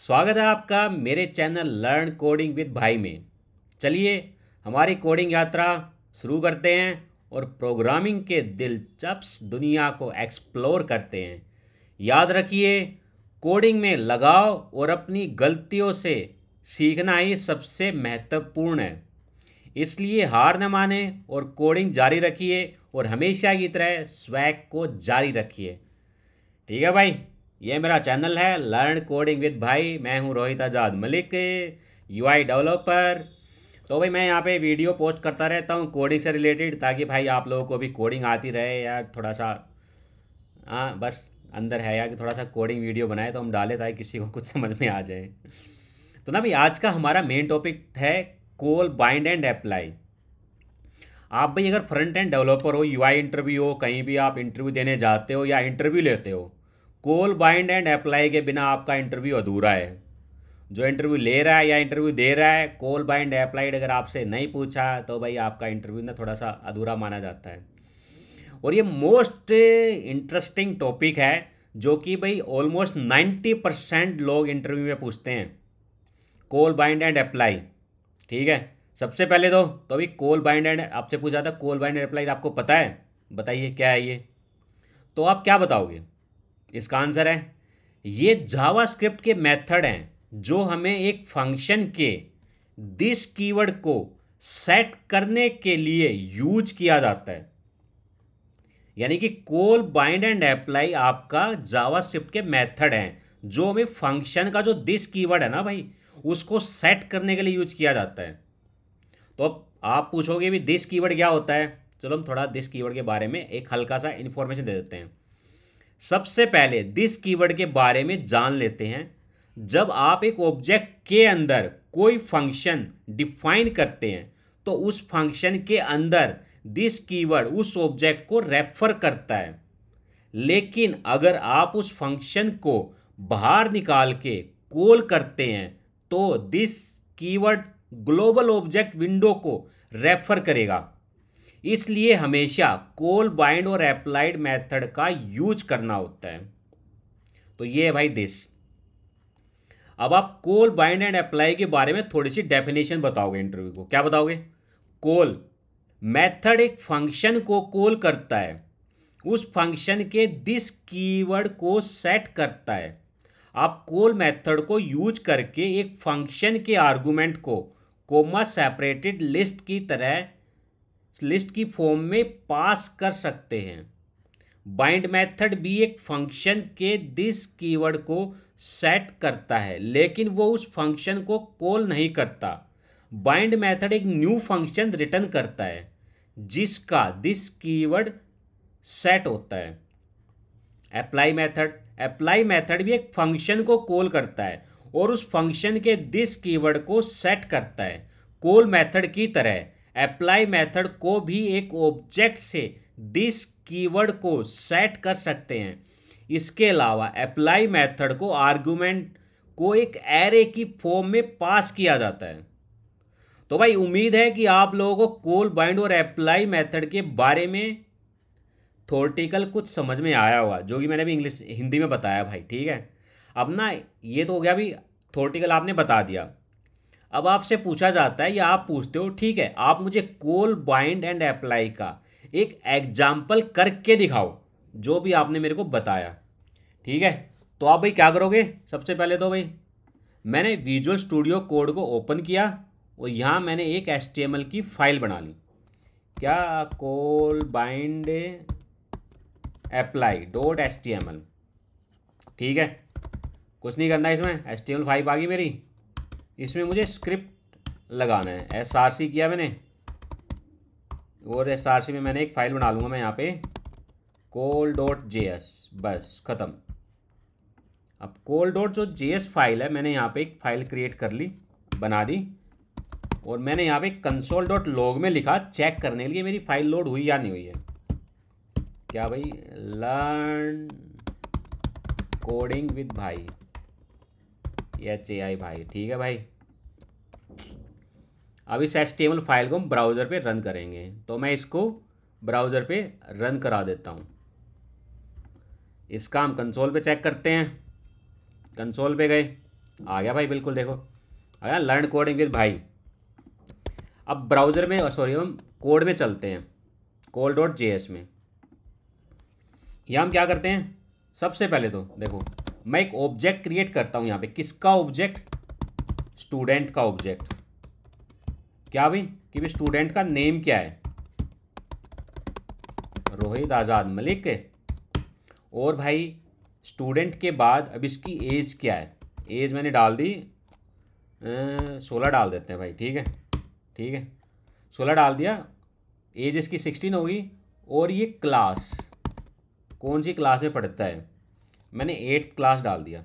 स्वागत है आपका मेरे चैनल लर्न कोडिंग विद भाई में चलिए हमारी कोडिंग यात्रा शुरू करते हैं और प्रोग्रामिंग के दिलचस्प दुनिया को एक्सप्लोर करते हैं याद रखिए कोडिंग में लगाव और अपनी गलतियों से सीखना ही सबसे महत्वपूर्ण है इसलिए हार न माने और कोडिंग जारी रखिए और हमेशा की तरह स्वैग को जारी रखिए ठीक है भाई ये मेरा चैनल है लर्न कोडिंग विद भाई मैं हूँ रोहित आज़ाद मलिक यू डेवलपर तो भाई मैं यहाँ पे वीडियो पोस्ट करता रहता हूँ कोडिंग से रिलेटेड ताकि भाई आप लोगों को भी कोडिंग आती रहे या थोड़ा सा हाँ बस अंदर है यार कि थोड़ा सा कोडिंग वीडियो बनाए तो हम डाले ताकि किसी को कुछ समझ में आ जाए तो ना भाई आज का हमारा मेन टॉपिक है कोल बाइंड एंड अप्लाई आप भाई अगर फ्रंट एंड डेवलपर हो यूआई इंटरव्यू हो कहीं भी आप इंटरव्यू देने जाते हो या इंटरव्यू लेते हो कोल बाइंड एंड अप्लाई के बिना आपका इंटरव्यू अधूरा है जो इंटरव्यू ले रहा है या इंटरव्यू दे रहा है कोल बाइंड अप्लाइड अगर आपसे नहीं पूछा तो भाई आपका इंटरव्यू ना थोड़ा सा अधूरा माना जाता है और ये मोस्ट इंटरेस्टिंग टॉपिक है जो कि भाई ऑलमोस्ट नाइन्टी परसेंट लोग इंटरव्यू में पूछते हैं कोल बाइंड एंड अप्लाई ठीक है सबसे पहले तो तो अभी कोल बाइंड एंड आपसे पूछा था कोल बाइंड एंड अप्लाई आपको पता है बताइए क्या है ये तो आप क्या बताओगे इसका आंसर है ये जावास्क्रिप्ट के मेथड हैं जो हमें एक फंक्शन के दिस कीवर्ड को सेट करने के लिए यूज किया जाता है यानी कि कोल बाइंड एंड अप्लाई आपका जावास्क्रिप्ट के मेथड हैं जो हमें फंक्शन का जो दिस कीवर्ड है ना भाई उसको सेट करने के लिए यूज किया जाता है तो अब आप पूछोगे भी दिस कीवर्ड क्या होता है चलो हम थोड़ा दिस कीवर्ड के बारे में एक हल्का सा इन्फॉर्मेशन दे देते हैं सबसे पहले दिस कीवर्ड के बारे में जान लेते हैं जब आप एक ऑब्जेक्ट के अंदर कोई फंक्शन डिफाइन करते हैं तो उस फंक्शन के अंदर दिस कीवर्ड उस ऑब्जेक्ट को रेफर करता है लेकिन अगर आप उस फंक्शन को बाहर निकाल के कॉल करते हैं तो this keyword global object window को रेफर करेगा इसलिए हमेशा कोल बाइंड और अप्लाइड मेथड का यूज करना होता है तो ये है भाई दिस अब आप कोल बाइंड एंड अप्लाई के बारे में थोड़ी सी डेफिनेशन बताओगे इंटरव्यू को क्या बताओगे कोल मेथड एक फंक्शन को कोल करता है उस फंक्शन के दिस कीवर्ड को सेट करता है आप कोल मेथड को यूज करके एक फंक्शन के आर्गुमेंट को कोमा सेपरेटेड लिस्ट की तरह लिस्ट की फॉर्म में पास कर सकते हैं बाइंड मेथड भी एक फंक्शन के दिस कीवर्ड को सेट करता है लेकिन वो उस फंक्शन को कॉल नहीं करता बाइंड मेथड एक न्यू फंक्शन रिटर्न करता है जिसका दिस कीवर्ड सेट होता है अप्लाई मेथड अप्लाई मेथड भी एक फंक्शन को कॉल करता है और उस फंक्शन के दिस कीवर्ड को सेट करता है कॉल मेथड की तरह अप्लाई मेथड को भी एक ऑब्जेक्ट से दिस कीवर्ड को सेट कर सकते हैं इसके अलावा अप्लाई मेथड को आर्गूमेंट को एक एरे की फॉर्म में पास किया जाता है तो भाई उम्मीद है कि आप लोगों को कोल बाइंड और अप्लाई मेथड के बारे में थोरटिकल कुछ समझ में आया होगा जो कि मैंने अभी इंग्लिश हिंदी में बताया भाई ठीक है अब ना ये तो हो गया भी थोरटिकल आपने बता दिया अब आपसे पूछा जाता है या आप पूछते हो ठीक है आप मुझे कोल बाइंड एंड अप्लाई का एक एग्जाम्पल करके दिखाओ जो भी आपने मेरे को बताया ठीक है तो आप भाई क्या करोगे सबसे पहले तो भाई मैंने विजुअल स्टूडियो कोड को ओपन किया और यहाँ मैंने एक एस की फाइल बना ली क्या call bind apply dot S ठीक है कुछ नहीं करना इसमें एस टी एम फाइव आ गई मेरी इसमें मुझे स्क्रिप्ट लगाना है एस आर सी किया मैंने और एस आर सी में मैंने एक फ़ाइल बना लूँगा मैं यहाँ पे कोल डॉट जे एस बस ख़त्म अब कोल डॉट जो जे एस फाइल है मैंने यहाँ पे एक फ़ाइल क्रिएट कर ली बना दी और मैंने यहाँ पे कंसोल डॉट लॉग में लिखा चेक करने के लिए मेरी फ़ाइल लोड हुई या नहीं हुई है क्या भाई लर्न कोडिंग विद भाई एच ए आई भाई ठीक है भाई अब इस एस फाइल को हम ब्राउज़र पे रन करेंगे तो मैं इसको ब्राउज़र पे रन करा देता हूँ इसका हम कंसोल पे चेक करते हैं कंसोल पे गए आ गया भाई बिल्कुल देखो आ गया लर्न कोडिंग विद भाई अब ब्राउज़र में सॉरी हम कोड में चलते हैं कोल डॉट जे एस में यहाँ हम क्या करते हैं सबसे पहले तो देखो मैं एक ऑब्जेक्ट क्रिएट करता हूँ यहाँ पे किसका ऑब्जेक्ट स्टूडेंट का ऑब्जेक्ट क्या भाई कि भाई स्टूडेंट का नेम क्या है रोहित आज़ाद मलिक और भाई स्टूडेंट के बाद अब इसकी एज क्या है एज मैंने डाल दी सोलह डाल देते हैं भाई ठीक है ठीक है सोलह डाल दिया एज इसकी सिक्सटीन होगी और ये क्लास कौन सी क्लास में पढ़ता है मैंने एट्थ क्लास डाल दिया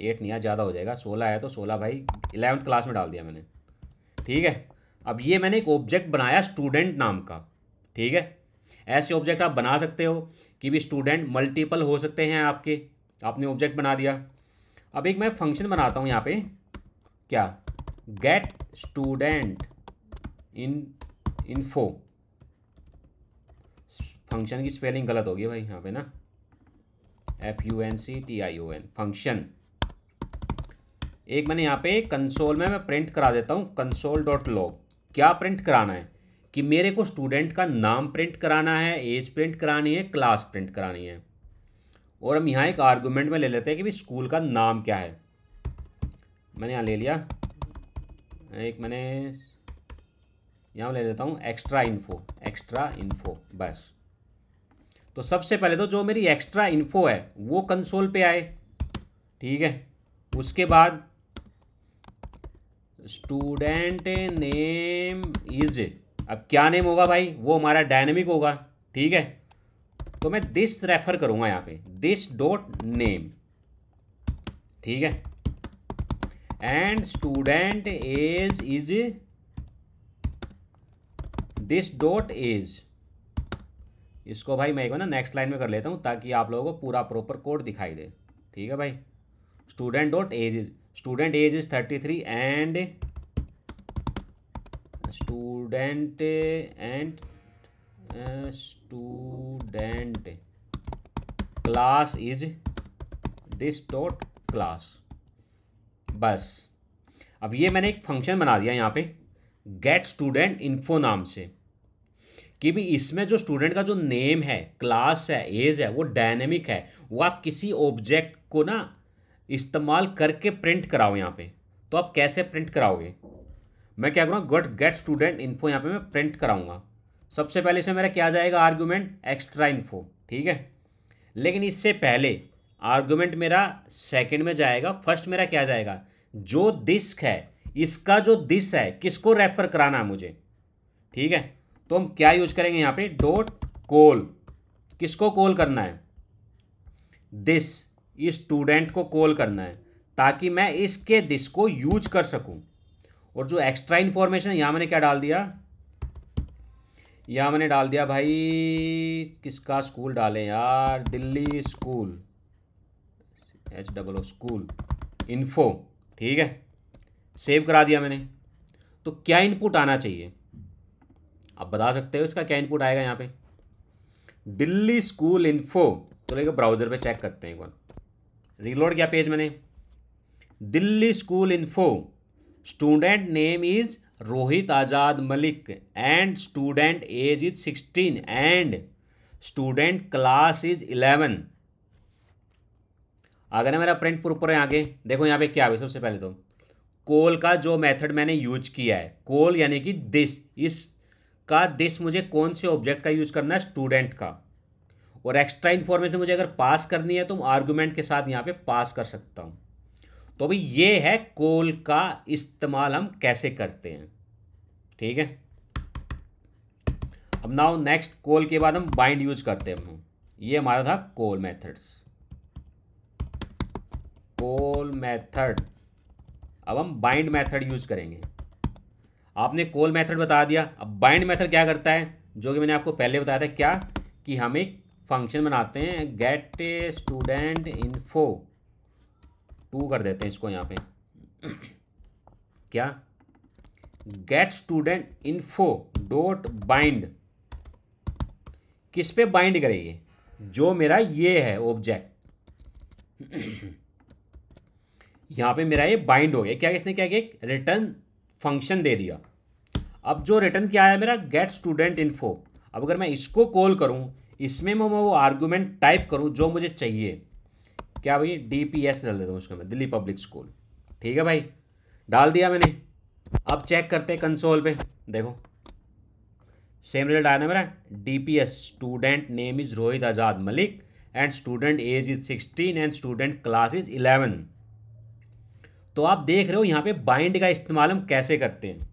एट नहीं ज़्यादा हो जाएगा सोलह है तो सोलह भाई इलेवंथ क्लास में डाल दिया मैंने ठीक है अब ये मैंने एक ऑब्जेक्ट बनाया स्टूडेंट नाम का ठीक है ऐसे ऑब्जेक्ट आप बना सकते हो कि भी स्टूडेंट मल्टीपल हो सकते हैं आपके आपने ऑब्जेक्ट बना दिया अब एक मैं फंक्शन बनाता हूँ यहाँ पे क्या get student in info function की स्पेलिंग गलत होगी भाई यहाँ पे ना F U N C T I O N function एक मैंने यहाँ पे कंसोल में मैं प्रिंट करा देता हूँ कंसोल डॉट लॉग क्या प्रिंट कराना है कि मेरे को स्टूडेंट का नाम प्रिंट कराना है एज प्रिंट करानी है क्लास प्रिंट करानी है और हम यहाँ एक आर्गूमेंट में ले लेते हैं कि भाई स्कूल का नाम क्या है मैंने यहाँ ले लिया एक मैंने यहाँ ले लेता हूँ एक्स्ट्रा इन्फो एक्स्ट्रा इन्फो बस तो सबसे पहले तो जो मेरी एक्स्ट्रा इन्फो है वो कंसोल पे आए ठीक है उसके बाद स्टूडेंट नेम इज अब क्या नेम होगा भाई वो हमारा डायनेमिक होगा ठीक है तो मैं दिस रेफर करूंगा यहाँ पे दिस डॉट नेम ठीक है and student age is this dot age इसको भाई मैं एक बार ना नेक्स्ट लाइन में कर लेता हूँ ताकि आप लोगों को पूरा प्रॉपर कोड दिखाई दे ठीक है भाई student dot age is student age is thirty three and student and student class is this dot class बस अब ये मैंने एक फंक्शन बना दिया यहाँ पे गेट स्टूडेंट इन्फो नाम से कि भी इसमें जो स्टूडेंट का जो नेम है क्लास है एज है वो डायनेमिक है वो आप किसी ऑब्जेक्ट को ना इस्तेमाल करके प्रिंट कराओ यहाँ पे तो आप कैसे प्रिंट कराओगे मैं क्या करूँगा गट गेट स्टूडेंट इन्फो यहाँ पे मैं प्रिंट कराऊंगा सबसे पहले इसमें मेरा क्या जाएगा आर्ग्यूमेंट एक्स्ट्रा इन्फो ठीक है लेकिन इससे पहले आर्ग्यूमेंट मेरा सेकेंड में जाएगा फर्स्ट मेरा क्या जाएगा जो डिस्क है इसका जो दिस है किसको रेफर कराना है मुझे ठीक है तो हम क्या यूज करेंगे यहाँ पे डोट कॉल किसको कॉल करना है दिस इस स्टूडेंट को कॉल करना है ताकि मैं इसके दिस को यूज कर सकूं और जो एक्स्ट्रा इंफॉर्मेशन यहां मैंने क्या डाल दिया यहां मैंने डाल दिया भाई किसका स्कूल डालें यार Delhi school H double O school info ठीक है सेव करा दिया मैंने तो क्या इनपुट आना चाहिए आप बता सकते हो इसका क्या इनपुट आएगा यहाँ पे दिल्ली स्कूल इन्फो तो लेकिन ब्राउज़र पे चेक करते हैं एक बार रीलोड किया पेज मैंने Delhi school info student name is Rohit Azad Malik and student age is sixteen and student class is eleven आ गया मेरा प्रिंट प्रूफ है आगे देखो यहाँ पे क्या है सबसे पहले तो कोल का जो मेथड मैंने यूज किया है कोल यानी कि दिस इस का दिस मुझे कौन से ऑब्जेक्ट का यूज़ करना है स्टूडेंट का और एक्स्ट्रा इन्फॉर्मेशन मुझे अगर पास करनी है तो मैं के साथ यहाँ पे पास कर सकता हूँ तो अभी ये है कोल का इस्तेमाल हम कैसे करते हैं ठीक है अब नाउ नेक्स्ट कोल के बाद हम बाइंड यूज करते हैं ये हमारा था कोल मेथड्स कोल मेथड अब हम बाइंड मेथड यूज करेंगे आपने कोल मेथड बता दिया अब बाइंड मेथड क्या करता है जो कि मैंने आपको पहले बताया था क्या कि हम एक फंक्शन बनाते हैं गेट स्टूडेंट इन्फो टू कर देते हैं इसको यहाँ पे क्या get student info dot bind किस पे बाइंड करेगी जो मेरा ये है ऑब्जेक्ट यहाँ पे मेरा ये बाइंड हो गया क्या इसने क्या किया रिटर्न फंक्शन दे दिया अब जो रिटर्न क्या है मेरा गेट स्टूडेंट इन्फो अब अगर मैं इसको कॉल करूँ इसमें मैं वो आर्गूमेंट टाइप करूँ जो मुझे चाहिए क्या भाई डी पी एस डाल देता हूँ उसको मैं दिल्ली पब्लिक स्कूल ठीक है भाई डाल दिया मैंने अब चेक करते हैं कंसोल पे देखो सेम रिजल्ट आया ना मेरा D P S student name is Rohit Azad Malik and student age is sixteen and student class is eleven तो आप देख रहे हो यहाँ पे बाइंड का इस्तेमाल हम कैसे करते हैं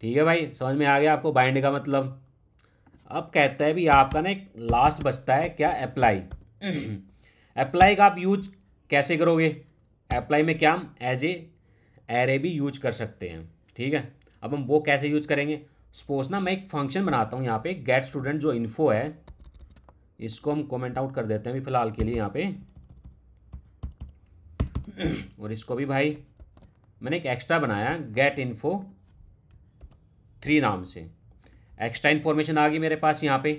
ठीक है भाई समझ में आ गया आपको बाइंड का मतलब अब कहता है भी आपका ना एक लास्ट बचता है क्या अप्लाई अप्लाई का आप यूज कैसे करोगे अप्लाई में क्या हम एज ए एरे भी यूज कर सकते हैं ठीक है अब हम वो कैसे यूज करेंगे सपोज ना मैं एक फंक्शन बनाता हूँ यहाँ पे गेट स्टूडेंट जो इन्फो है इसको हम कमेंट आउट कर देते हैं अभी फिलहाल के लिए यहाँ पे और इसको भी भाई मैंने एक एक्स्ट्रा बनाया गेट इन्फो थ्री नाम से एक्स्ट्रा इन्फॉर्मेशन आ गई मेरे पास यहाँ पे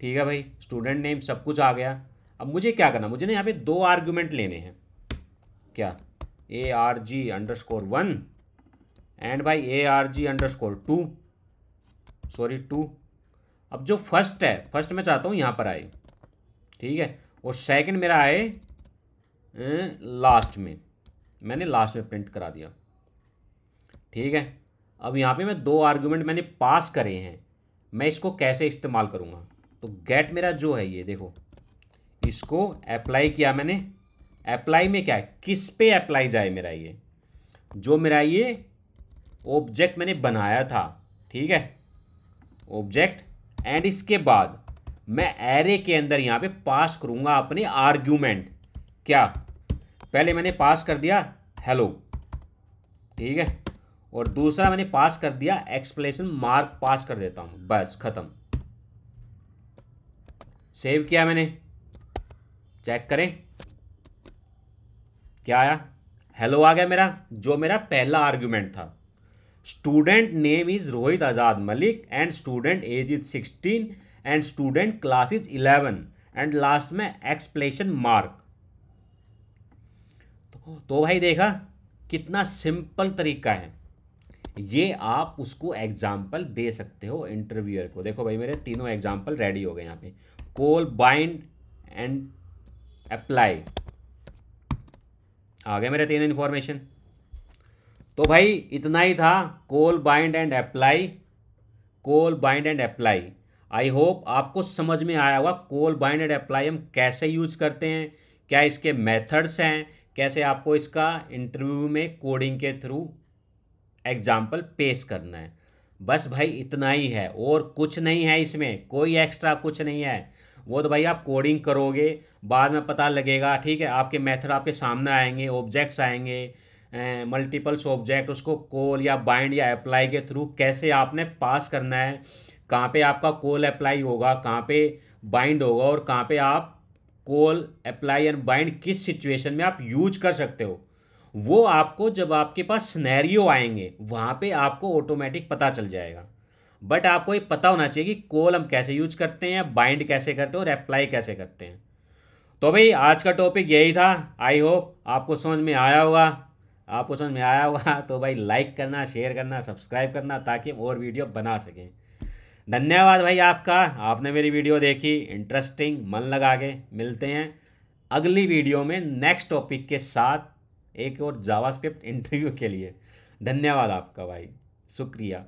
ठीक है भाई स्टूडेंट नेम सब कुछ आ गया अब मुझे क्या करना मुझे ना यहाँ पे दो आर्ग्यूमेंट लेने हैं क्या A R G under one and भाई A R G under two sorry two अब जो फर्स्ट है फर्स्ट मैं चाहता हूँ यहाँ पर आए ठीक है और सेकंड मेरा आए लास्ट हम्म, में मैंने लास्ट में प्रिंट करा दिया ठीक है अब यहाँ पे मैं दो आर्ग्यूमेंट मैंने पास करे हैं मैं इसको कैसे इस्तेमाल करूँगा तो गेट मेरा जो है ये देखो इसको अप्लाई किया मैंने अप्लाई में क्या है किस पे अप्लाई जाए मेरा ये जो मेरा ये ऑब्जेक्ट मैंने बनाया था ठीक है ऑब्जेक्ट एंड इसके बाद मैं एरे के अंदर यहाँ पे पास करूँगा अपने आर्ग्यूमेंट क्या पहले मैंने पास कर दिया हेलो ठीक है और दूसरा मैंने पास कर दिया एक्सप्लेनेशन मार्क पास कर देता हूँ बस ख़त्म सेव किया मैंने चेक करें क्या आया हेलो आ गया मेरा जो मेरा पहला आर्ग्यूमेंट था student name is Rohit Azad Malik and student age is sixteen and student class is eleven and last में एक्सप्लेनेशन मार्क तो भाई देखा कितना सिंपल तरीका है ये आप उसको एग्जाम्पल दे सकते हो इंटरव्यूअर को देखो भाई मेरे तीनों एग्जाम्पल रेडी हो गए यहाँ पे कोल बाइंड एंड अप्लाई आ गए मेरे तीन इन्फॉर्मेशन तो भाई इतना ही था call bind and apply call bind and apply I hope आपको समझ में आया होगा कोल बाइंड एंड अप्लाई हम कैसे यूज करते हैं क्या इसके मेथड्स हैं कैसे आपको इसका इंटरव्यू में कोडिंग के थ्रू एग्जाम्पल पेश करना है बस भाई इतना ही है और कुछ नहीं है इसमें कोई एक्स्ट्रा कुछ नहीं है वो तो भाई आप कोडिंग करोगे बाद में पता लगेगा ठीक है आपके मेथड आपके सामने आएंगे ऑब्जेक्ट्स आएंगे मल्टीपल्स ऑब्जेक्ट उसको कॉल या बाइंड या अप्लाई के थ्रू कैसे आपने पास करना है कहाँ पे आपका कॉल अप्लाई होगा कहाँ पे बाइंड होगा और कहाँ पे आप कॉल अप्लाई एंड बाइंड किस सिचुएशन में आप यूज कर सकते हो वो आपको जब आपके पास स्नैरियो आएंगे वहाँ पे आपको ऑटोमेटिक पता चल जाएगा बट आपको ये पता होना चाहिए कि कॉल हम कैसे यूज करते हैं बाइंड कैसे करते हैं और अप्लाई कैसे करते हैं तो भाई आज का टॉपिक यही था आई होप आपको समझ में आया होगा आपको समझ में आया होगा तो भाई लाइक करना शेयर करना सब्सक्राइब करना ताकि हम और वीडियो बना सकें धन्यवाद भाई आपका आपने मेरी वीडियो देखी इंटरेस्टिंग मन लगा के मिलते हैं अगली वीडियो में नेक्स्ट टॉपिक के साथ एक और जावास्क्रिप्ट इंटरव्यू के लिए धन्यवाद आपका भाई शुक्रिया